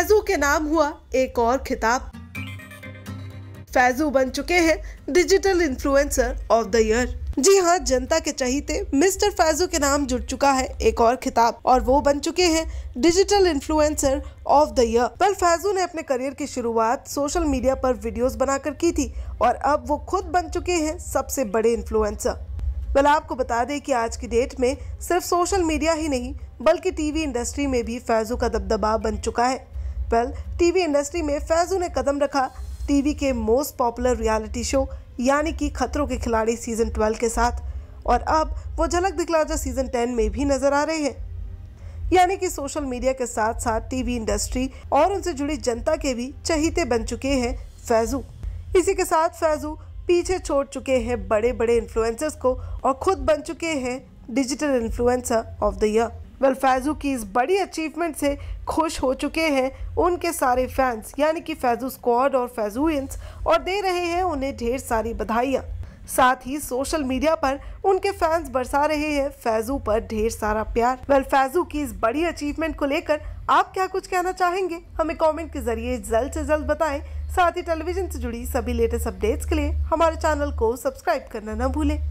फैजू के नाम हुआ एक और खिताब फैजू बन चुके हैं digital influencer of the year जी हाँ जनता के चाहते मिस्टर फैजू के नाम जुड़ चुका है एक और खिताब और वो बन चुके हैं digital influencer of the year पर फैजू ने अपने करियर की शुरुआत सोशल मीडिया पर वीडियोस बनाकर की थी और अब वो खुद बन चुके हैं सबसे बड़े इन्फ्लुएंसर वेल आपको बता दें कि आज की डेट में सिर्फ सोशल मीडिया ही नहीं बल्कि टीवी इंडस्ट्री में भी फैजू का दबदबा बन चुका है वेल टीवी इंडस्ट्री में फैजू ने कदम रखा टीवी के मोस्ट पॉपुलर रियलिटी शो यानी कि खतरों के खिलाड़ी सीजन 12 के साथ और अब वो झलक दिखला जो सीजन 10 में भी नजर आ रहे हैं यानी कि सोशल मीडिया के साथ साथ टीवी इंडस्ट्री और उनसे जुड़ी जनता के भी चहीते बन चुके हैं फैजू इसी के साथ फैजू पीछे छोड़ चुके हैं बड़े बड़े इन्फ्लुएंसर्स को और खुद बन चुके हैं digital influencer of the year well Faisu की इस बड़ी अचीवमेंट से खुश हो चुके हैं उनके सारे फैंस यानी कि फैज़ू स्क्वाड और फैजूंस और दे रहे हैं उन्हें ढेर सारी बधाइयाँ साथ ही सोशल मीडिया पर उनके फैंस बरसा रहे हैं फैजू पर ढेर सारा प्यार वेल फैजू की इस बड़ी अचीवमेंट को लेकर आप क्या कुछ कहना चाहेंगे हमें कमेंट के जरिए जल्द से जल्द बताएं साथ ही टेलीविजन से जुड़ी सभी लेटेस्ट अपडेट्स के लिए हमारे चैनल को सब्सक्राइब करना न भूलें